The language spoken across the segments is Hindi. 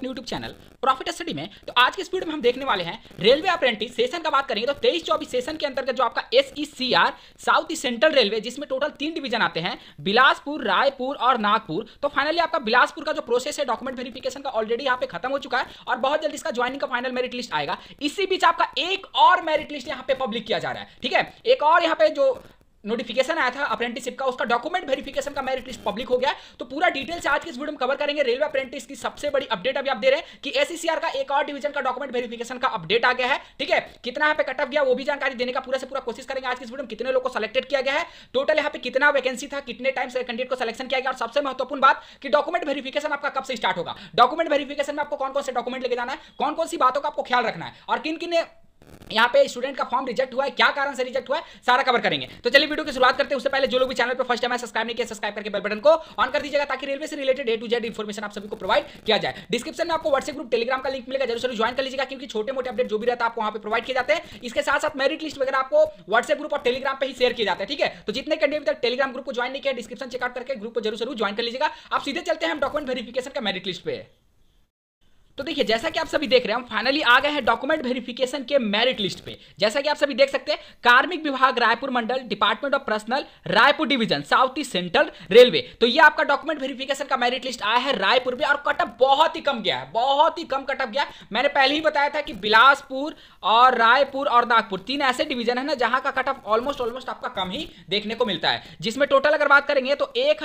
अपने यूट्यूब चैनल प्रॉफिट स्टडी में तो आज के स्पीड में हम देखने वाले हैं रेलवे अप्रेंटिस सेशन का बात करेंगे तो तेईस चौबीस सेशन के अंतर्गत जो आपका S south east central railway जिसमें टोटल तीन डिवीजन आते हैं बिलासपुर रायपुर और नागपुर तो फाइनली आपका बिलासपुर का जो प्रोसेस है डॉक्यूमेंट वेरिफिकेशन का ऑलरेडी यहाँ पे खत्म हो चुका है और बहुत जल्द इसका ज्वाइनिंग का फाइनल मेरिट लिस्ट आएगा इसी बीच आपका एक और मेरिट लिस्ट यहाँ पे पब्लिक किया जा रहा है ठीक है एक और यहाँ पे जो नोटिफिकेशन आया था अप्रेंटिसिप का उसका डॉक्यूमेंट वेरिफिकेशन का मेरिट लिस्ट पब्लिक हो गया तो पूरा डिटेल से आज की इस वीडियो में कवर करेंगे रेलवे अप्रेंटिस की सबसे बड़ी अपडेट अभी आप दे रहे हैं कि एसीसीआर का एक और डिवीजन का डॉक्यूमेंट वेरिफिकेशन का अपडेट आ गया है ठीक है कितना यहाँ पे कट ऑफ गया वो भी जानकारी देने का पूरा से पूरा कोशिश करेंगे आज की इस वीडियो में कितने लोग को सिलेक्टेड किया गया है टोटल यहाँ पे कितना वैकेंसी था कितने टाइम से कैंडिडेट को सिलेक्शन किया गया और सबसे महत्वपूर्ण बात कि डॉक्यूमेंट वेरिफिकेशन आपका कब से स्टार्ट होगा डॉक्यूमेंट वेरिफिकेशन में आपको कौन कौन से डॉक्यूमेंट लेके जाना है कौन कौन सी बातों का आपको ख्याल रखना है और किन किन यहाँ पे स्टूडेंट का फॉर्म रिजेक्ट हुआ है क्या कारण से रिजेक्ट हुआ है सारा कवर करेंगे तो चलिए वीडियो की शुरुआत करते हैं उससे पहले जो लोग भी चैनल पर फर्स्ट टाइम है सब्सक्राइब नहीं किया सब्सक्राइब करके बेल बटन को ऑन कर दीजिएगा ताकि रेलवे से related A to Z information आप सभी को प्रोवाइड किया जाए डिस्क्रिप्शन में आपको व्हाट्सएप ग्रुप टेलीग्राम का लिंक मिलेगा जरूर जरूर ज्वाइन कर लीजिएगा क्योंकि छोटे मोटे अपडेट जो भी रहता है आपको वहाँ पर प्रोवाइड किया जाते हैं इसके साथ साथ मेरिट लिस्ट वगैरह आपको व्हाट्सएप ग्रुप और टेलीग्राम पर ही शेयर किया जाता है ठीक है तो जितने कैंडिडेट तक टेलीग्राम ग्रुप को ज्वाइन नहीं किया डिस्क्रिप्शन चेकआउट करके ग्रुप को जरूर जरूर ज्वाइन कर लीजिएगा आप सीधे चलते हैं हम डॉक्यूमेंट वेरिफिकेशन का मेरिट लिस्ट पर तो देखिए जैसा कि आप सभी देख रहे हैं हम फाइनली आ गए हैं डॉक्यूमेंट वेरिफिकेशन के मेरिट लिस्ट पे जैसा कि आप सभी देख सकते हैं कार्मिक विभाग रायपुर मंडल department of personnel Raipur division south east central railway तो ये आपका डॉक्यूमेंट वेरिफिकेशन का मेरिट लिस्ट आया है रायपुर में और कटअप बहुत ही कम गया है बहुत ही कम कटअप गया मैंने पहले ही बताया था कि बिलासपुर और रायपुर और नागपुर तीन ऐसे डिवीजन है ना जहां का कटअप ऑलमोस्ट ऑलमोस्ट आपका कम ही देखने को मिलता है जिसमें टोटल अगर बात करेंगे तो एक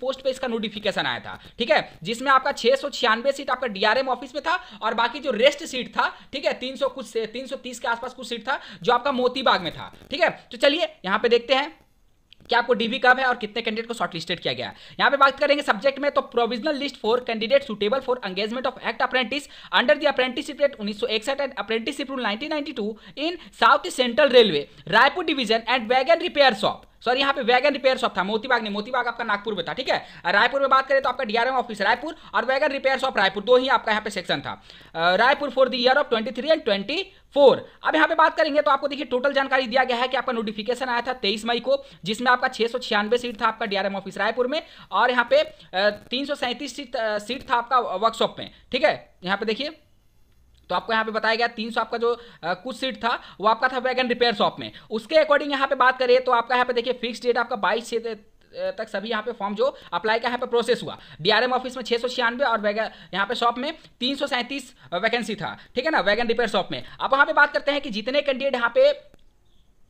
पोस्ट पर इसका नोटिफिकेशन आया था ठीक है जिसमें आपका छह सीट आपका डीआरएम ऑफिस में था और बाकी जो रेस्ट सीट था ठीक है तीन कुछ से तीन के आसपास कुछ सीट था जो आपका मोतीबाग में था ठीक है तो चलिए यहाँ पे देखते हैं कि आपको डीबी कब है और कितने कैंडिडेट को शॉर्टलिस्टेड किया गया है यहाँ पे बात करेंगे सब्जेक्ट में तो provisional list for candidate suitable for engagement of act apprentice under the apprenticeship act उन्नीस सौ and apprenticeship rule nineteen in south central railway Raipur division and wagon repair shop sorry यहाँ पे वैगन रिपेयर शॉप था मोतीबाग नहीं मोतीबाग आपका नागपुर में था ठीक है रायपुर में बात करें तो आपका डीआरएम ऑफिस रायपुर और वैगन रिपेयर शॉप रायपुर दो ही आपका यहाँ पे सेक्शन था Raipur for the year of twenty three and twenty four अब यहाँ पे बात करेंगे तो आपको देखिए टोटल जानकारी दिया गया है कि आपका नोटिफिकेशन आया था तेईस मई को जिसमें आपका छह सीट था आपका डीआरएम ऑफिस रायपुर में और यहाँ पे तीन सीट सीट था आपका वर्कशॉप में ठीक है यहाँ पे देखिए तो आपको यहाँ पे बताया गया तीन सौ आपका जो आ, कुछ सीट था वो आपका था वैगन रिपेयर शॉप में उसके अकॉर्डिंग यहाँ पे बात करें तो आपका यहाँ पे देखिए फिक्स डेट आपका बाईस तक सभी यहाँ पे फॉर्म जो अप्लाई का यहाँ पे प्रोसेस हुआ डीआरएम ऑफिस में छः सौ छियानवे और वैगन यहाँ पे शॉप में तीन सौ सैंतीस वैकेंसी था ठीक है ना वैगन रिपेयर शॉप में अब वहाँ पे बात करते हैं कि जितने कैंडिडेट यहाँ पे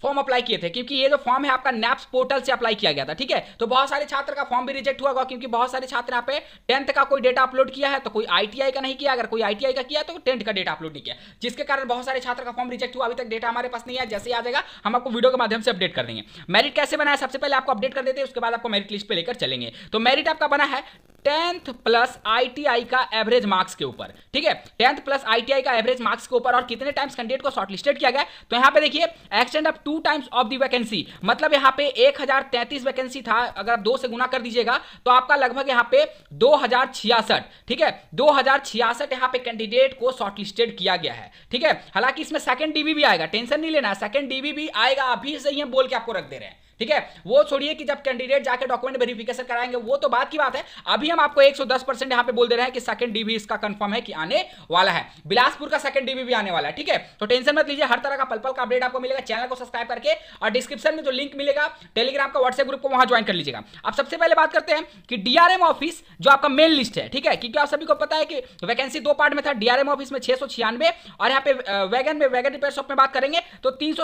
फॉर्म अप्लाई किए थे क्योंकि ये जो फॉर्म है आपका नैप्स पोर्टल से अप्लाई किया गया था ठीक है तो बहुत सारे छात्र का फॉर्म भी रिजेक्ट हुआ क्योंकि बहुत सारे छात्र यहाँ पे टेंथ का कोई डेटा अपलोड किया है तो कोई आईटीआई का नहीं किया अगर कोई आईटीआई का किया तो टेंथ का डेटा अपलोड नहीं किया जिसके कारण बहुत सारे छात्र का फॉर्म रिजेक्ट हुआ अभी तक डेटा हमारे पास नहीं है जैसे आ जाएगा हम आपको वीडियो के माध्यम से अपडेट कर देंगे मेरिट कैसे बना है सबसे पहले आपको अपडेट कर देते हैं उसके बाद आपको मेरिट लिस्ट पर लेकर चलेंगे तो मेरिट आपका बना है टेंथ प्लस आईटीआई का एवरेज मार्क्स के ऊपर ठीक है टेंथ प्लस आईटीआई का एवरेज मार्क्स के ऊपर और कितने टाइम्स कैंडिडेट को शॉर्टलिस्टेड किया गया तो यहां पे देखिए extent of two times of the vacancy मतलब यहाँ पे एक हजार तैंतीस वैकेंसी था अगर आप दो से गुना कर दीजिएगा तो आपका लगभग यहाँ पे दो हजार छियासठ ठीक है दो हजार छियासठ यहाँ पे कैंडिडेट को शॉर्टलिस्टेड किया गया है ठीक है हालांकि इसमें सेकंड डीबी भी आएगा टेंशन नहीं लेना सेकंड डीबी भी आएगा अभी से ही बोल के आपको रख दे रहे हैं ठीक है वो छोड़िए कि जब कैंडिडेट जाकर डॉक्यूमेंट वेरिफिकेशन कराएंगे वो तो बात की बात है अभी हम आपको 110 परसेंट यहां पर बोल दे रहे हैं कि सेकंड डीवी इसका कंफर्म है कि आने वाला है बिलासपुर का सेकंड डीवी भी आने वाला है ठीक है तो टेंशन मत लीजिए हर तरह का पल पल का अपडेट आपको मिलेगा चैनल को सब्सक्राइब करके और डिस्क्रिप्शन में जो लिंक मिलेगा टेलीग्राम का व्हाट्सएप ग्रुप को वहां ज्वाइन कर लीजिएगा अब सबसे पहले बात करते हैं कि डीआरएम ऑफिस जो आपका मेन लिस्ट है ठीक है क्योंकि आप सभी को पता है कि वैकेंसी दो पार्ट में था डीआरएम ऑफिस में छह और यहाँ पे वैगन में वैगन रिपेयर शॉप में बात करेंगे तो तीन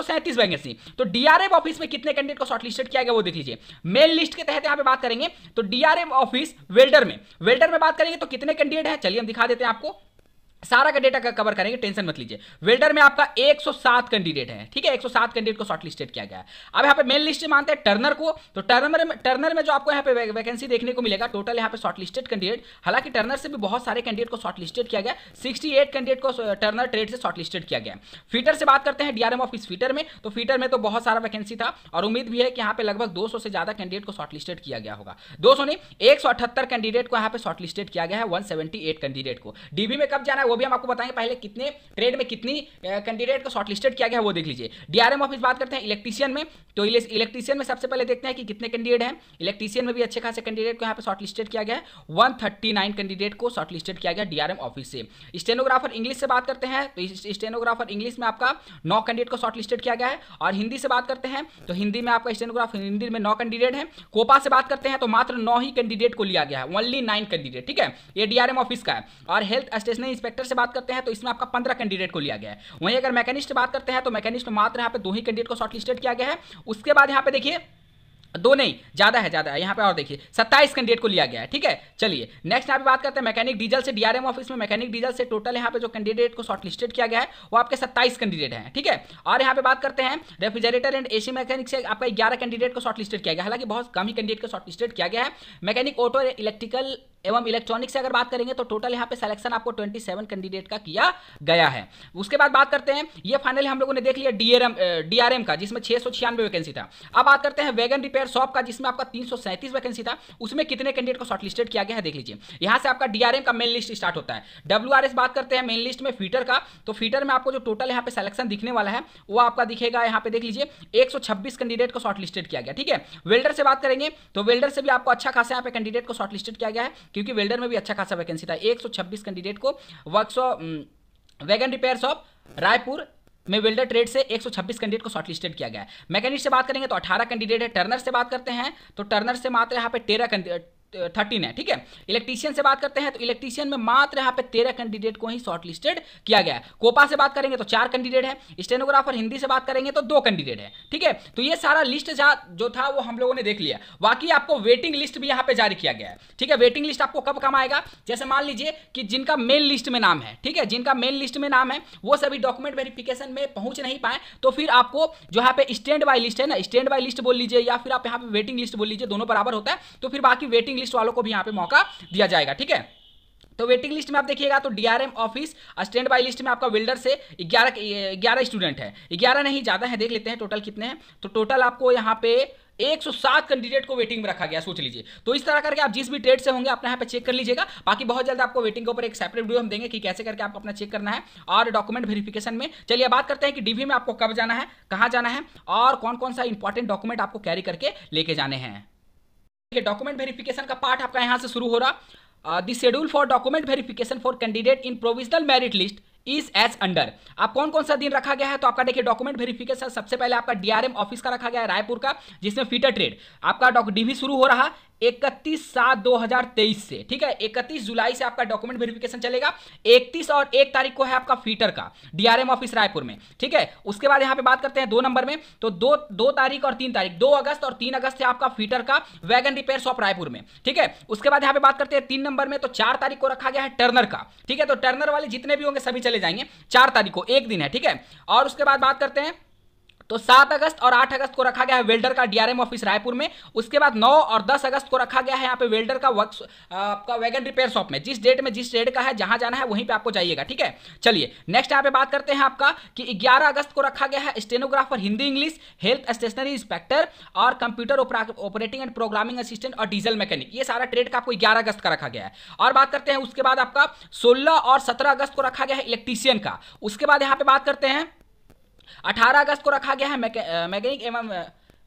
वैकेंसी तो डीआरएम ऑफिस में कितने कैंडिडेट को शॉर्ट लिस्टेड किया गया वो देख लीजिए मेल लिस्ट के तहत यहाँ पे बात करेंगे तो डीआरएम ऑफिस वेल्डर में वेल्डर में बात करेंगे तो कितने कैंडिडेट है चलिए हम दिखा देते हैं आपको सारा का डेटा कवर करेंगे टेंशन मत लीजिए वेल्डर में आपका 107 कैंडिडेट है ठीक है 107 कैंडिडेट को शॉर्टलिस्टेड किया गया है अब यहाँ पे मेन लिस्ट में मानते हैं टर्नर को तो टर्नर में टर्नर में जो आपको यहाँ पे वैकेंसी देखने को मिलेगा टोटल यहाँ पे शॉर्टलिस्टेड कैंडिडेट हालांकि टर्नर से भी बहुत सारे कैंडिडेट को शॉर्टलिस्टेड किया गया सिक्सटी कैंडिडेट को टर्नर uh, ट्रेड से शॉर्टलिस्टेड किया गया फीटर से बात करते हैं डीआरएम ऑफिस फीटर में तो फीटर में तो बहुत सारा वैकेंसी था और उम्मीद भी है कि यहाँ पे लगभग दो से ज्यादा कैंडिडेट को शॉर्टलिस्टेड किया गया होगा दो नहीं एक कैंडिडेट को यहाँ पे शॉर्टलिस्टेड किया गया है वन कैंडिडेट को डीबी में कब जाना है वो भी हम आपको बताएंगे पहले कितने ट्रेड में कितनी कैंडिडेट को शॉर्टलिस्टेड किया गया है वो देख लीजिए डीआरएम ऑफिस बात करते हैं इलेक्ट्रीशियन में तो इलेक्ट्रीशियन में सबसे पहले देखते हैं कि कितने कैंडिडेट हैं इलेक्ट्रीशियन में भी अच्छे खासे कैंडिडेट को यहाँ पर शॉर्टलिस्टेड किया गया है वन कैंडिडेट को शॉर्टलिस्टेड किया गया डीआरएम ऑफिस से स्टेनोग्राफर इंग्लिश से बात करते हैं तो स्टेनोग्राफर इंग्लिश में आपका नौ कैंडिडेट को शॉर्टलिस्टेड किया गया है और हिंदी से बात करते हैं तो हिंदी में आपका स्टेनोग्राफर हिंदी में नौ कैंडिडेट है कोपा से बात करते हैं तो मात्र नौ ही कैंडिडेट को लिया गया है ओनली नाइन कैंडिडेट ठीक है ये डीआरएम ऑफिस का है और हेल्थ स्टेशनरी इंस्पेक्टर कंडक्टर से बात करते हैं तो इसमें आपका पंद्रह कैंडिडेट को लिया गया है वहीं अगर मैकेनिस्ट बात करते हैं तो मैकेनिस्ट मात्र यहाँ पे दो ही कैंडिडेट को शॉर्टलिस्टेड किया गया है उसके बाद यहाँ पे देखिए दो नहीं ज्यादा है ज्यादा है यहाँ पे और देखिए सत्ताईस कैंडिडेट को लिया गया है ठीक है चलिए नेक्स्ट यहाँ पे बात करते हैं मैकेनिक डीजल से डीआरएम ऑफिस में मैकेनिक डीजल से टोटल यहाँ पे जो कैंडिडेट को शॉर्टलिस्टेड किया गया है वो आपके सत्ताईस कैंडिडेट हैं ठीक है थीके? और यहाँ पे बात करते हैं रेफ्रिजरेटर एंड एसी मैकेनिक से आपका ग्यारह कैंडिडेट को शॉर्टलिस्टेड किया गया हालांकि बहुत कम ही कैंडिडेट को शॉर्टलिस्टेड किया गया है मैकेनिक ऑटो इलेक्ट्रिकल एवं इलेक्ट्रॉनिक्स से अगर बात करेंगे तो टोटल यहाँ पे सिलेक्शन आपको 27 कैंडिडेट का किया गया है उसके बाद बात करते हैं ये फाइनल हम लोगों ने देख लिया डीआरएम डीआरएम का जिसमें छह सौ छियानवे वैकेंसी था अब बात करते हैं वैगन रिपेयर शॉप का जिसमें आपका तीन सौ सैंतीस वैकेंसी था उसमें कितने कैंडिडेट को शॉर्टलिस्टेड किया गया है देख लीजिए यहाँ से आपका डीआरएम का मेन लिस्ट स्टार्ट होता है डब्ल्यू बात करते हैं मेन लिस्ट में फीटर का तो फीटर में आपको जो टोटल यहाँ पे सिलेक्शन दिखने वाला है वो आपका दिखेगा यहाँ पे देख लीजिए एक कैंडिडेट को शॉर्टलिस्टेड किया गया ठीक है वेल्डर से बात करेंगे तो वेल्डर से भी आपको अच्छा खासा यहाँ पे कैंडिडेट को शॉर्टलिस्टेड किया गया है क्योंकि वेल्डर में भी अच्छा खासा वैकेंसी था एक कैंडिडेट को workshop wagon repair shop Raipur में वेल्डर ट्रेड से 126 कैंडिडेट को शॉर्टलिस्टेड किया गया है मैकेनिक से बात करेंगे तो 18 कैंडिडेट है टर्नर से बात करते हैं तो टर्नर से मात्र यहाँ पे थर्टीन है ठीक है इलेक्ट्रीशियन से बात करते हैं तो इलेक्ट्रीशियन में मात्र यहाँ पे तेरह कैंडिडेट को ही शॉर्टलिस्टेड किया गया है कोपा से बात करेंगे तो चार कैंडिडेट है स्टेनोग्राफर हिंदी से बात करेंगे तो दो कैंडिडेट है ठीक है तो ये सारा लिस्ट जो था वो हम लोगों ने देख लिया बाकी आपको वेटिंग लिस्ट भी यहाँ पे जारी किया गया है ठीक है वेटिंग लिस्ट आपको कब कम आएगा जैसे मान लीजिए कि जिनका मेन लिस्ट में नाम है ठीक है जिनका मेन लिस्ट में नाम है वो सभी डॉक्यूमेंट वेरिफिकेशन में पहुंच नहीं पाए तो फिर आपको जो यहाँ पे स्टैंड बाई लिस्ट है ना स्टैंड बाई लिस्ट बोल लीजिए या फिर आप यहाँ पे वेटिंग लिस्ट बोल लीजिए दोनों बराबर होता है तो फिर बाकी वेटिंग वेटिंग लिस्ट वालों को भी यहाँ पे मौका दिया जाएगा ठीक है तो वेटिंग लिस्ट में आप देखिएगा तो DRM office stand by list में आपका वेल्डर से ग्यारह ग्यारह स्टूडेंट है ग्यारह नहीं ज़्यादा है देख लेते हैं टोटल कितने हैं तो टोटल आपको यहाँ पे 107 कैंडिडेट को वेटिंग में रखा गया सोच लीजिए तो इस तरह करके आप जिस भी ट्रेड से होंगे अपना यहाँ पे चेक कर लीजिएगा बाकी बहुत जल्द आपको वेटिंग के ऊपर एक सेपरेट वीडियो हम देंगे कि कैसे करके आपको अपना चेक करना है और डॉक्यूमेंट वेरिफिकेशन में चलिए बात करते हैं कि डीवी में आपको कब जाना है कहाँ जाना है और कौन कौन सा इंपॉर्टेंट डॉक्यूमेंट आपको कैरी करके लेके जाने हैं है डॉक्यूमेंट वेरिफिकेशन का पार्ट आपका यहाँ से शुरू हो रहा the schedule for document verification for candidate in provisional merit list is as under आप कौन कौन सा दिन रखा गया है तो आपका देखिए डॉक्यूमेंट वेरिफिकेशन सबसे पहले आपका डीआरएम ऑफिस का रखा गया है रायपुर का जिसमें फीटर ट्रेड आपका डीवी शुरू हो रहा इकतीस सात 2023 से ठीक है इकतीस जुलाई से आपका डॉक्यूमेंट वेरिफिकेशन चलेगा इकतीस और एक तारीख को है आपका फीटर का डीआरएम ऑफिस रायपुर में ठीक है उसके बाद यहां पे बात करते हैं दो नंबर में तो दो दो तारीख और तीन तारीख दो अगस्त और तीन अगस्त से आपका फीटर का वैगन रिपेयर शॉप रायपुर में ठीक है उसके बाद यहां पर बात करते हैं तीन नंबर में तो चार तारीख को रखा गया है टर्नर का ठीक है तो टर्नर वाले जितने भी होंगे सभी चले जाएंगे चार तारीख को एक दिन है ठीक है और उसके बाद बात करते हैं तो सात अगस्त और आठ अगस्त को रखा गया है वेल्डर का डीआरएम ऑफिस रायपुर में उसके बाद नौ और दस अगस्त को रखा गया है यहाँ पे वेल्डर का वर्क आपका वैगन रिपेयर शॉप में जिस डेट में जिस डेट का है जहां जाना है वहीं पे आपको जाइएगा ठीक है चलिए नेक्स्ट यहाँ पे बात करते हैं आपका कि ग्यारह अगस्त को रखा गया है स्टेनोग्राफर हिंदी इंग्लिश हेल्थ स्टेशनरी इंस्पेक्टर और computer operating and programming assistant और डीजल मैकेनिक ये सारा ट्रेड का आपको ग्यारह अगस्त का रखा गया है और बात करते हैं उसके बाद आपका सोलह और सत्रह अगस्त को रखा गया है इलेक्ट्रीशियन का उसके बाद यहाँ पे बात करते हैं अठारह अगस्त को रखा गया है मैकेनिक एवं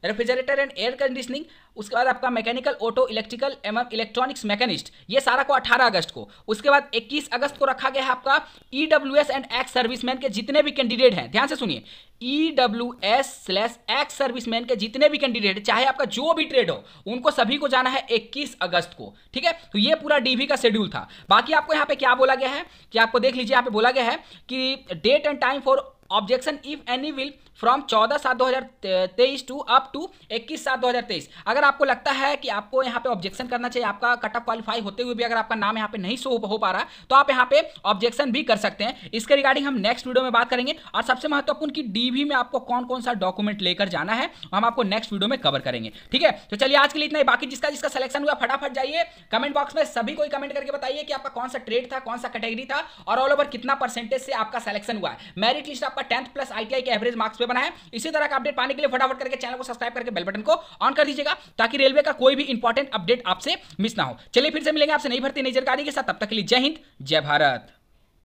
रेफ्रिजरेटर एंड एयर कंडीशनिंग उसके बाद आपका मैकेनिकल ऑटो इलेक्ट्रिकल एवं इलेक्ट्रॉनिक्स मैकेनिस्ट ये सारा को 18 अगस्त को उसके बाद 21 अगस्त को रखा गया है आपका E W S and ex serviceman के जितने भी कैंडिडेट हैं ध्यान से सुनिए E W S slash ex serviceman के जितने भी कैंडिडेट चाहे आपका जो भी ट्रेड हो उनको सभी को जाना है 21 अगस्त को ठीक है तो ये पूरा डीवी का शेड्यूल था बाकी आपको यहाँ पे क्या बोला गया है कि आपको देख लीजिए यहाँ पे बोला गया है कि date and time for objection if any will from चौदह सात दो हज़ार तेईस टू अप टू इक्कीस सात दो हज़ार तेईस अगर आपको लगता है कि आपको यहाँ पे ऑब्जेक्शन करना चाहिए आपका कट ऑफ क्वालिफाई होते हुए भी अगर आपका नाम यहाँ पे नहीं शो हो पा रहा तो आप यहाँ पे ऑब्जेक्शन भी कर सकते हैं इसके रिगार्डिंग हम नेक्स्ट वीडियो में बात करेंगे और सबसे महत्वपूर्ण कि डीवी में आपको कौन कौन सा डॉक्यूमेंट लेकर जाना है हम आपको नेक्स्ट वीडियो में कवर करेंगे ठीक है तो चलिए आज के लिए इतना ही बाकी जिसका जिसका सिलेक्शन हुआ फटाफट जाइए कमेंट बॉक्स में सभी कोई कमेंट करके बताइए कि आपका कौन सा ट्रेड था कौन सा कैटेगरी था और ऑल ओवर कितना परसेंटेज से आपका सिलेक्शन हुआ है मेरिट लिस्ट आपका आपका टेंथ प्लस आईटीआई के एवरेज मार्क्स पे बना है इसी तरह का अपडेट पाने के लिए फटाफट करके चैनल को सब्सक्राइब करके बेल बटन को ऑन कर दीजिएगा ताकि रेलवे का कोई भी इंपॉर्टेंट अपडेट आपसे मिस ना हो चलिए फिर से मिलेंगे आपसे नई भर्ती नई जानकारी के साथ तब तक के लिए जय हिंद जय भारत